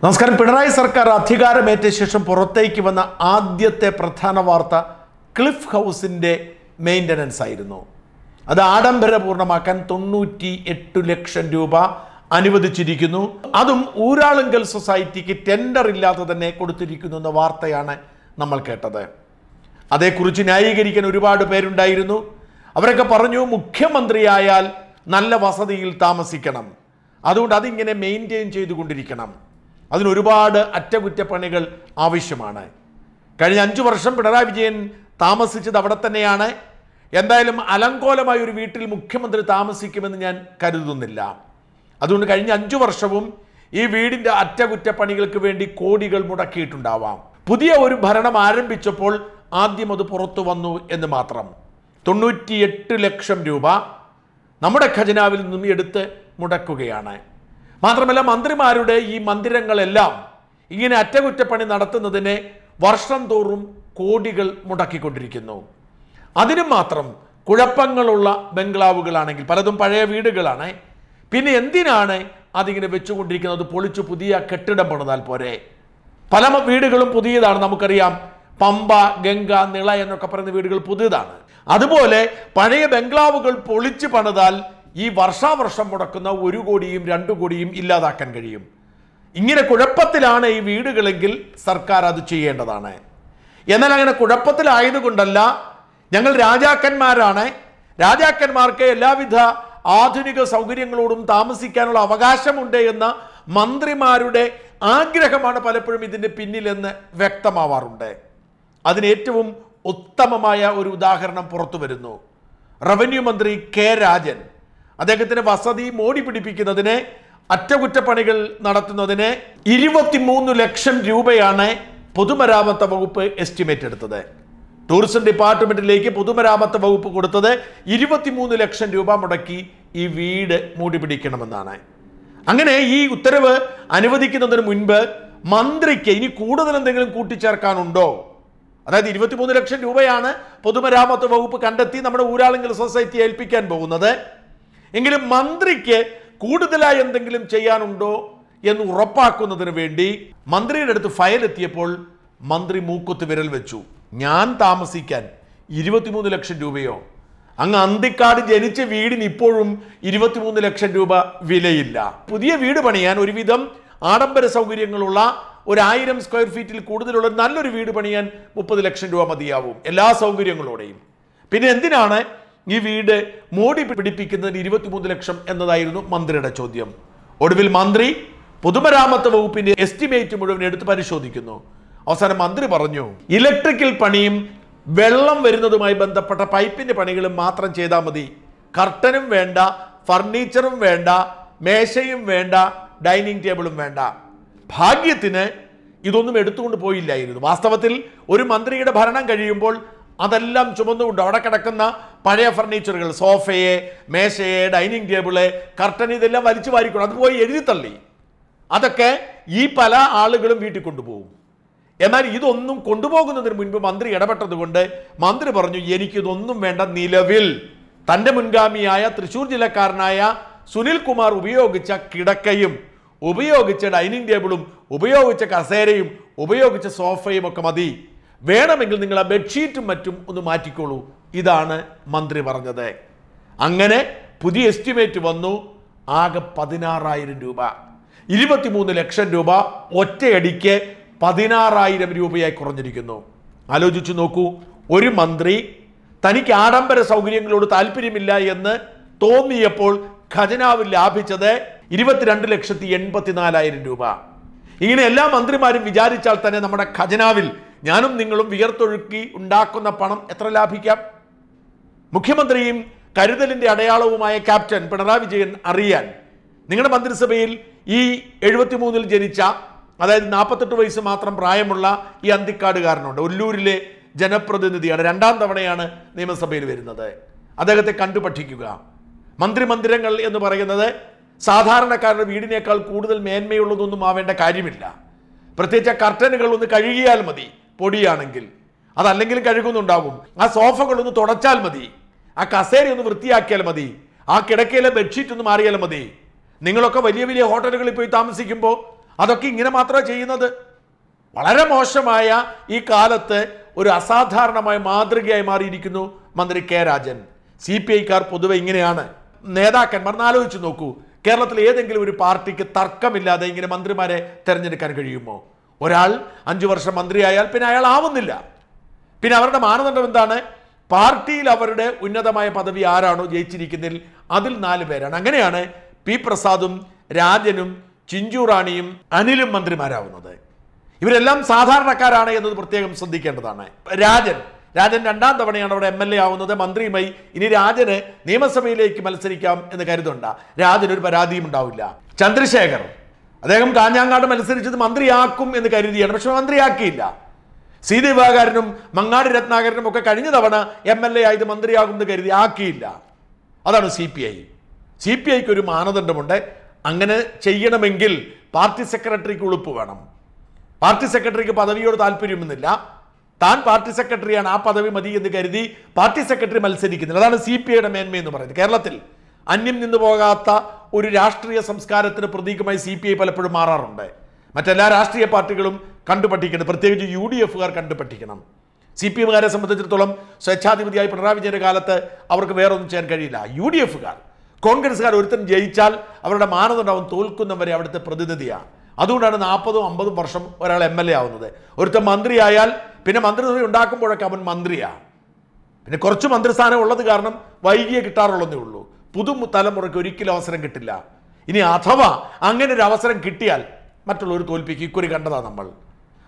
നമസ്കാരം പിണറായി സർക്കാർ അധികാരമേറ്റ ശേഷം പുറത്തേക്ക് വന്ന ആദ്യത്തെ പ്രധാന വാർത്ത ക്ലിഫ് ഹൗസിൻ്റെ മെയിൻ്റനൻസ് ആയിരുന്നു അത് ആഡംബരപൂർണ്ണമാക്കാൻ തൊണ്ണൂറ്റി എട്ട് ലക്ഷം രൂപ അനുവദിച്ചിരിക്കുന്നു അതും ഊരാളുങ്കൽ സൊസൈറ്റിക്ക് ടെൻഡർ ഇല്ലാതെ തന്നെ കൊടുത്തിരിക്കുന്നു എന്ന വാർത്തയാണ് നമ്മൾ കേട്ടത് അതേക്കുറിച്ച് ന്യായീകരിക്കാൻ ഒരുപാട് പേരുണ്ടായിരുന്നു അവരൊക്കെ പറഞ്ഞു മുഖ്യമന്ത്രിയായാൽ നല്ല വസതിയിൽ താമസിക്കണം അതുകൊണ്ട് അതിങ്ങനെ മെയിൻറ്റെയിൻ ചെയ്തുകൊണ്ടിരിക്കണം അതിനൊരുപാട് അറ്റകുറ്റപ്പണികൾ ആവശ്യമാണ് കഴിഞ്ഞ അഞ്ചു വർഷം പിണറായി വിജയൻ താമസിച്ചത് അവിടെ തന്നെയാണ് എന്തായാലും അലങ്കോലമായ ഒരു വീട്ടിൽ മുഖ്യമന്ത്രി താമസിക്കുമെന്ന് ഞാൻ കരുതുന്നില്ല അതുകൊണ്ട് കഴിഞ്ഞ അഞ്ചു വർഷവും ഈ വീടിൻ്റെ അറ്റകുറ്റപ്പണികൾക്ക് വേണ്ടി കോടികൾ മുടക്കിയിട്ടുണ്ടാവാം പുതിയ ഒരു ഭരണം ആരംഭിച്ചപ്പോൾ ആദ്യം അത് പുറത്തു വന്നു എന്ന് മാത്രം തൊണ്ണൂറ്റിയെട്ട് ലക്ഷം രൂപ നമ്മുടെ ഖജനാവിൽ നിന്നും എടുത്ത് മുടക്കുകയാണ് മാത്രമല്ല മന്ത്രിമാരുടെ ഈ മന്ദിരങ്ങളെല്ലാം ഇങ്ങനെ അറ്റകുറ്റപ്പണി നടത്തുന്നതിനെ വർഷം തോറും കോടികൾ മുടക്കിക്കൊണ്ടിരിക്കുന്നു അതിനും മാത്രം കുഴപ്പങ്ങളുള്ള ബംഗ്ലാവുകളാണെങ്കിൽ പലതും പഴയ വീടുകളാണ് പിന്നെ എന്തിനാണ് അതിങ്ങനെ വെച്ചുകൊണ്ടിരിക്കുന്നത് പൊളിച്ചു പുതിയ കെട്ടിടം പണിതാൽ പോരെ പല വീടുകളും പുതിയതാണ് നമുക്കറിയാം പമ്പ ഗംഗ നിള എന്നൊക്കെ പറയുന്ന വീടുകൾ പുതിയതാണ് അതുപോലെ പഴയ ബംഗ്ലാവുകൾ പൊളിച്ച് പണിതാൽ ഈ വർഷാവർഷം മുടക്കുന്ന ഒരു കോടിയും രണ്ടു കോടിയും ഇല്ലാതാക്കാൻ കഴിയും ഇങ്ങനെ കുഴപ്പത്തിലാണ് ഈ വീടുകളെങ്കിൽ സർക്കാർ അത് ചെയ്യേണ്ടതാണ് എന്നാൽ അങ്ങനെ കുഴപ്പത്തിലായതുകൊണ്ടല്ല ഞങ്ങൾ രാജാക്കന്മാരാണ് രാജാക്കന്മാർക്ക് എല്ലാവിധ ആധുനിക സൗകര്യങ്ങളോടും താമസിക്കാനുള്ള അവകാശമുണ്ട് എന്ന മന്ത്രിമാരുടെ ആഗ്രഹമാണ് പലപ്പോഴും ഇതിൻ്റെ പിന്നിലെന്ന് വ്യക്തമാവാറുണ്ട് അതിന് ഏറ്റവും ഉത്തമമായ ഒരു ഉദാഹരണം പുറത്തു വരുന്നു റവന്യൂ മന്ത്രി കെ രാജൻ അദ്ദേഹത്തിന്റെ വസതി മോടി പിടിപ്പിക്കുന്നതിന് അറ്റകുറ്റപ്പണികൾ നടത്തുന്നതിന് ഇരുപത്തിമൂന്ന് ലക്ഷം രൂപയാണ് പൊതുമരാമത്ത് വകുപ്പ് എസ്റ്റിമേറ്റ് എടുത്തത് ടൂറിസം ഡിപ്പാർട്ട്മെന്റിലേക്ക് പൊതുമരാമത്ത് വകുപ്പ് കൊടുത്തത് ഇരുപത്തിമൂന്ന് ലക്ഷം രൂപ മുടക്കി ഈ വീട് മൂടി പിടിക്കണമെന്നാണ് അങ്ങനെ ഈ ഉത്തരവ് അനുവദിക്കുന്നതിന് മുൻപ് മന്ത്രിക്ക് ഇനി കൂടുതൽ എന്തെങ്കിലും കൂട്ടിച്ചേർക്കാനുണ്ടോ അതായത് ഇരുപത്തിമൂന്ന് ലക്ഷം രൂപയാണ് പൊതുമരാമത്ത് വകുപ്പ് കണ്ടെത്തി നമ്മുടെ ഊരാളുങ്കൽ സൊസൈറ്റി ഏൽപ്പിക്കാൻ പോകുന്നത് എങ്കിലും മന്ത്രിക്ക് കൂടുതലായി എന്തെങ്കിലും ചെയ്യാനുണ്ടോ എന്ന് ഉറപ്പാക്കുന്നതിന് വേണ്ടി മന്ത്രിയുടെ അടുത്ത് ഫയൽ എത്തിയപ്പോൾ മന്ത്രി മൂക്കുത്ത് വിരൽ വെച്ചു ഞാൻ താമസിക്കാൻ ഇരുപത്തിമൂന്ന് ലക്ഷം രൂപയോ അങ്ങ് അന്തിക്കാട് ജനിച്ച വീടിന് ഇപ്പോഴും ഇരുപത്തിമൂന്ന് ലക്ഷം രൂപ വിലയില്ല പുതിയ വീട് പണിയാൻ ഒരുവിധം ആഡംബര സൗകര്യങ്ങളുള്ള ഒരു ആയിരം സ്ക്വയർ ഫീറ്റിൽ കൂടുതലുള്ള നല്ലൊരു വീട് പണിയാൻ മുപ്പത് ലക്ഷം രൂപ മതിയാവും എല്ലാ സൗകര്യങ്ങളോടെയും പിന്നെ എന്തിനാണ് ഈ വീട് മോടി പിടിപ്പിക്കുന്നതിന് ഇരുപത്തിമൂന്ന് ലക്ഷം എന്നതായിരുന്നു മന്ത്രിയുടെ ചോദ്യം ഒടുവിൽ മന്ത്രി പൊതുമരാമത്ത് വകുപ്പിന്റെ എസ്റ്റിമേറ്റ് മുഴുവൻ എടുത്ത് പരിശോധിക്കുന്നു അവസാനം മന്ത്രി പറഞ്ഞു ഇലക്ട്രിക്കൽ പണിയും വെള്ളം വരുന്നതുമായി ബന്ധപ്പെട്ട പൈപ്പിന്റെ പണികളും മാത്രം ചെയ്താൽ മതി കർട്ടനും വേണ്ട ഫർണിച്ചറും വേണ്ട മേശയും വേണ്ട ഡൈനിങ് ടേബിളും വേണ്ട ഭാഗ്യത്തിന് ഇതൊന്നും എടുത്തുകൊണ്ട് പോയില്ലായിരുന്നു വാസ്തവത്തിൽ ഒരു മന്ത്രിയുടെ ഭരണം കഴിയുമ്പോൾ അതെല്ലാം ചുമന്നുകൊണ്ട് അവിടെ കിടക്കുന്ന പഴയ ഫർണിച്ചറുകൾ സോഫയെ മേശയെ ഡൈനിങ് ടേബിള് കർട്ടൻ ഇതെല്ലാം വലിച്ചു വാരിക്കൊണ്ട് അത് പോയി എഴുതി തള്ളി അതൊക്കെ ഈ പല ആളുകളും വീട്ടിൽ കൊണ്ടുപോകും എന്നാൽ ഇതൊന്നും കൊണ്ടുപോകുന്നതിന് മുൻപ് മന്ത്രി ഇടപെട്ടതുകൊണ്ട് മന്ത്രി പറഞ്ഞു എനിക്കിതൊന്നും വേണ്ട നിലവിൽ തൻ്റെ മുൻഗാമിയായ തൃശൂർ ജില്ലക്കാരനായ സുനിൽ കുമാർ ഉപയോഗിച്ച കിടക്കയും ഉപയോഗിച്ച ഡൈനിങ് ടേബിളും ഉപയോഗിച്ച കസേരയും ഉപയോഗിച്ച സോഫയും ഒക്കെ മതി വേണമെങ്കിൽ നിങ്ങൾ ആ ബെഡ്ഷീറ്റും മറ്റും ഒന്ന് മാറ്റിക്കോളൂ ഇതാണ് മന്ത്രി പറഞ്ഞത് അങ്ങനെ പുതിയ എസ്റ്റിമേറ്റ് വന്നു ആകെ പതിനാറായിരം രൂപ ഇരുപത്തിമൂന്ന് ലക്ഷം രൂപ ഒറ്റയടിക്ക് പതിനാറായിരം രൂപയായി കുറഞ്ഞിരിക്കുന്നു ആലോചിച്ചു നോക്കൂ ഒരു മന്ത്രി തനിക്ക് ആഡംബര സൗകര്യങ്ങളോട് താല്പര്യമില്ല എന്ന് തോന്നിയപ്പോൾ ഖജനാവ് ലാഭിച്ചത് ഇരുപത്തിരണ്ട് ലക്ഷത്തി എൺപത്തിനാലായിരം രൂപ ഇങ്ങനെ എല്ലാ മന്ത്രിമാരും വിചാരിച്ചാൽ തന്നെ നമ്മുടെ ഖജനാവിൽ ഞാനും നിങ്ങളും വിയർത്തൊഴുക്കി ഉണ്ടാക്കുന്ന പണം എത്ര ലാഭിക്കാം മുഖ്യമന്ത്രിയും കരുതലിൻ്റെ അടയാളവുമായ ക്യാപ്റ്റൻ പിണറായി വിജയൻ അറിയാൻ നിങ്ങളുടെ മന്ത്രിസഭയിൽ ഈ എഴുപത്തിമൂന്നിൽ ജനിച്ച അതായത് നാൽപ്പത്തെട്ട് വയസ്സ് മാത്രം പ്രായമുള്ള ഈ അന്തിക്കാടുകാരനുണ്ട് ഒല്ലൂരിലെ ജനപ്രതിനിധിയാണ് രണ്ടാം തവണയാണ് നിയമസഭയിൽ വരുന്നത് അദ്ദേഹത്തെ കണ്ടു പഠിക്കുക മന്ത്രിമന്ദിരങ്ങൾ എന്ന് പറയുന്നത് സാധാരണക്കാരുടെ വീടിനേക്കാൾ കൂടുതൽ മേന്മയുള്ളതൊന്നും ആവേണ്ട കാര്യമില്ല പ്രത്യേകിച്ച് കർട്ടനുകൾ ഒന്ന് കഴുകിയാൽ മതി പൊടിയാണെങ്കിൽ അതല്ലെങ്കിലും കഴുകുന്നുണ്ടാകും ആ സോഫകളൊന്ന് തുടച്ചാൽ മതി ആ കസേര ഒന്ന് വൃത്തിയാക്കിയാൽ മതി ആ കിടക്കയിലെ ബെഡ്ഷീറ്റ് ഒന്ന് മാറിയാൽ മതി നിങ്ങളൊക്കെ വലിയ വലിയ ഹോട്ടലുകളിൽ പോയി താമസിക്കുമ്പോൾ അതൊക്കെ ഇങ്ങനെ മാത്രമേ ചെയ്യുന്നത് വളരെ മോശമായ ഈ കാലത്ത് ഒരു അസാധാരണമായ മാതൃകയായി മാറിയിരിക്കുന്നു മന്ത്രി കെ രാജൻ സി പി ഐക്കാർ പൊതുവെ ഇങ്ങനെയാണ് നേതാക്കന്മാർ ആലോചിച്ച് നോക്കൂ കേരളത്തിൽ ഏതെങ്കിലും ഒരു പാർട്ടിക്ക് തർക്കമില്ലാതെ ഇങ്ങനെ മന്ത്രിമാരെ തിരഞ്ഞെടുക്കാൻ കഴിയുമോ ഒരാൾ അഞ്ചു വർഷം മന്ത്രിയായാൽ പിന്നെ അയാൾ ആവുന്നില്ല പിന്നെ അവരുടെ മാനദണ്ഡം എന്താണ് പാർട്ടിയിൽ അവരുടെ ഉന്നതമായ പദവി ആരാണോ ജയിച്ചിരിക്കുന്നതിൽ അതിൽ നാല് പേരാണ് അങ്ങനെയാണ് പി പ്രസാദും രാജനും ചിഞ്ചു റാണിയും അനിലും മന്ത്രിമാരാവുന്നത് ഇവരെല്ലാം സാധാരണക്കാരാണ് എന്നത് പ്രത്യേകം ശ്രദ്ധിക്കേണ്ടതാണ് രാജൻ രാജൻ രണ്ടാം തവണയാണ് അവിടെ എം എൽ എ ആവുന്നത് മന്ത്രിയുമായി ഇനി രാജന് നിയമസഭയിലേക്ക് മത്സരിക്കാം എന്ന് കരുതണ്ട രാജന് ഒരു പരാതിയും ഉണ്ടാവില്ല ചന്ദ്രശേഖർ അദ്ദേഹം കാഞ്ഞാങ്കാട് മത്സരിച്ചത് മന്ത്രിയാക്കും എന്ന് കരുതിയാണ് പക്ഷെ മന്ത്രിയാക്കിയില്ല സി ദിവാകരനും മങ്ങാട് രത്നാകരനും ഒക്കെ കഴിഞ്ഞ തവണ എം എൽ എ ആയത് മന്ത്രിയാകും എന്ന് കരുതി ആക്കിയില്ല അതാണ് C P I C P ഐക്ക് ഒരു മാനദണ്ഡമുണ്ട് അങ്ങനെ ചെയ്യണമെങ്കിൽ പാർട്ടി സെക്രട്ടറിക്ക് ഉളുപ്പ് വേണം പാർട്ടി സെക്രട്ടറിക്ക് പദവിയോട് താല്പര്യമൊന്നുമില്ല താൻ പാർട്ടി സെക്രട്ടറിയാണ് ആ പദവി മതി എന്ന് കരുതി പാർട്ടി സെക്രട്ടറി മത്സരിക്കുന്നില്ല അതാണ് സി പി ഐയുടെ മേന്മയെന്ന് പറയുന്നത് കേരളത്തിൽ അന്യം നിന്നു പോകാത്ത ഒരു രാഷ്ട്രീയ സംസ്കാരത്തിന് പ്രതീകമായി സി പി ഐ പലപ്പോഴും മാറാറുണ്ട് മറ്റെല്ലാ രാഷ്ട്രീയ പാർട്ടികളും കണ്ടുപഠിക്കണം പ്രത്യേകിച്ച് യു ഡി എഫുകാർ കണ്ടുപഠിക്കണം സി പി എമ്മുകാരെ സംബന്ധിച്ചിടത്തോളം സ്വേച്ഛാധിപതിയായി പിണറായി വിജയന്റെ കാലത്ത് അവർക്ക് വേറെ ഒന്നും ചെയ്യാൻ കഴിയില്ല യു ഡി എഫുകാർ കോൺഗ്രസ്സുകാർ ഒരുത്തൻ ജയിച്ചാൽ അവരുടെ മാനദണ്ഡം തോൽക്കുന്നവരെ അവിടുത്തെ പ്രതിനിധിയാണ് അതുകൊണ്ടാണ് നാൽപ്പതും അമ്പതും വർഷം ഒരാൾ എം എൽ എ ആവുന്നത് ഒരുത്തൻ മന്ത്രിയായാൽ പിന്നെ മന്ത്രിസഭ ഉണ്ടാക്കുമ്പോഴൊക്കെ അവൻ മന്ത്രിയാണ് പിന്നെ കുറച്ച് മന്ത്രിസ്ഥാനം ഉള്ളത് കാരണം വൈകിയേ കിട്ടാറുള്ളതേ ഉള്ളൂ പുതു തലമുറയ്ക്ക് ഒരിക്കലും അവസരം കിട്ടില്ല ഇനി അഥവാ അങ്ങനെ ഒരു അവസരം കിട്ടിയാൽ മറ്റുള്ളവർ തോൽപ്പിക്കും ഇക്കുറി കണ്ടതാണ് നമ്മൾ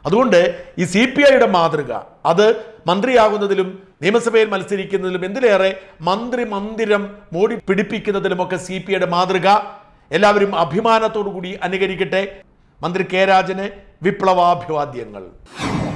അതുകൊണ്ട് ഈ സി പി ഐയുടെ മാതൃക അത് മന്ത്രിയാകുന്നതിലും നിയമസഭയിൽ മത്സരിക്കുന്നതിലും എന്തിലേറെ മന്ത്രി മന്ദിരം മോടി പിടിപ്പിക്കുന്നതിലുമൊക്കെ സി പി ഐയുടെ മാതൃക എല്ലാവരും അഭിമാനത്തോടു കൂടി അനുകരിക്കട്ടെ മന്ത്രി കെ രാജന് വിപ്ലവാഭിവാദ്യങ്ങൾ